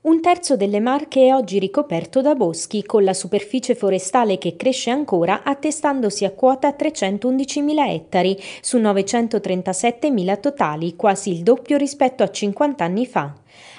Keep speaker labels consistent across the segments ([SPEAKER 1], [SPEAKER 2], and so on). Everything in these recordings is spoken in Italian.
[SPEAKER 1] Un terzo delle Marche è oggi ricoperto da boschi, con la superficie forestale che cresce ancora attestandosi a quota 311.000 ettari su 937.000 totali, quasi il doppio rispetto a 50 anni fa.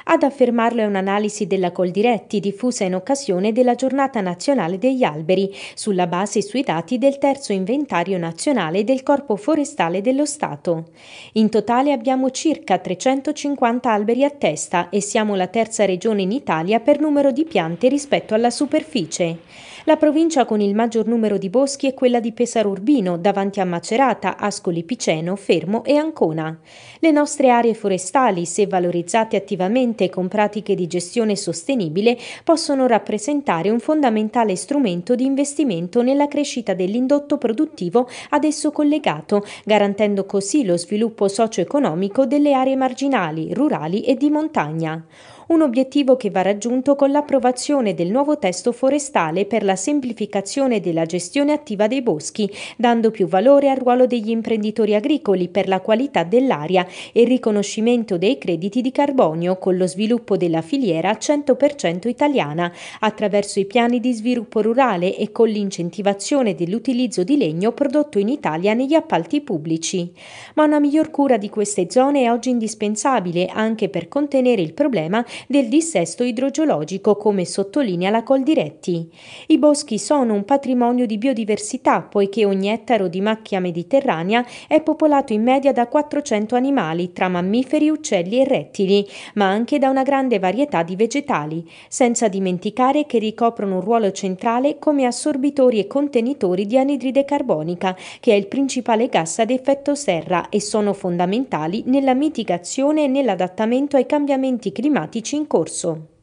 [SPEAKER 1] Ad affermarlo è un'analisi della Coldiretti diffusa in occasione della Giornata Nazionale degli Alberi, sulla base sui dati del terzo inventario nazionale del Corpo Forestale dello Stato. In totale abbiamo circa 350 alberi a testa e siamo la terza regione in Italia per numero di piante rispetto alla superficie. La provincia con il maggior numero di boschi è quella di Pesaro Urbino, davanti a Macerata, Ascoli Piceno, Fermo e Ancona. Le nostre aree forestali, se valorizzate attivamente con pratiche di gestione sostenibile, possono rappresentare un fondamentale strumento di investimento nella crescita dell'indotto produttivo ad esso collegato, garantendo così lo sviluppo socio-economico delle aree marginali, rurali e di montagna un obiettivo che va raggiunto con l'approvazione del nuovo testo forestale per la semplificazione della gestione attiva dei boschi, dando più valore al ruolo degli imprenditori agricoli per la qualità dell'aria e il riconoscimento dei crediti di carbonio con lo sviluppo della filiera 100% italiana attraverso i piani di sviluppo rurale e con l'incentivazione dell'utilizzo di legno prodotto in Italia negli appalti pubblici. Ma una miglior cura di queste zone è oggi indispensabile anche per contenere il problema del dissesto idrogeologico, come sottolinea la Coldiretti. I boschi sono un patrimonio di biodiversità, poiché ogni ettaro di macchia mediterranea è popolato in media da 400 animali, tra mammiferi, uccelli e rettili, ma anche da una grande varietà di vegetali, senza dimenticare che ricoprono un ruolo centrale come assorbitori e contenitori di anidride carbonica, che è il principale gas ad effetto serra e sono fondamentali nella mitigazione e nell'adattamento ai cambiamenti climatici in corso.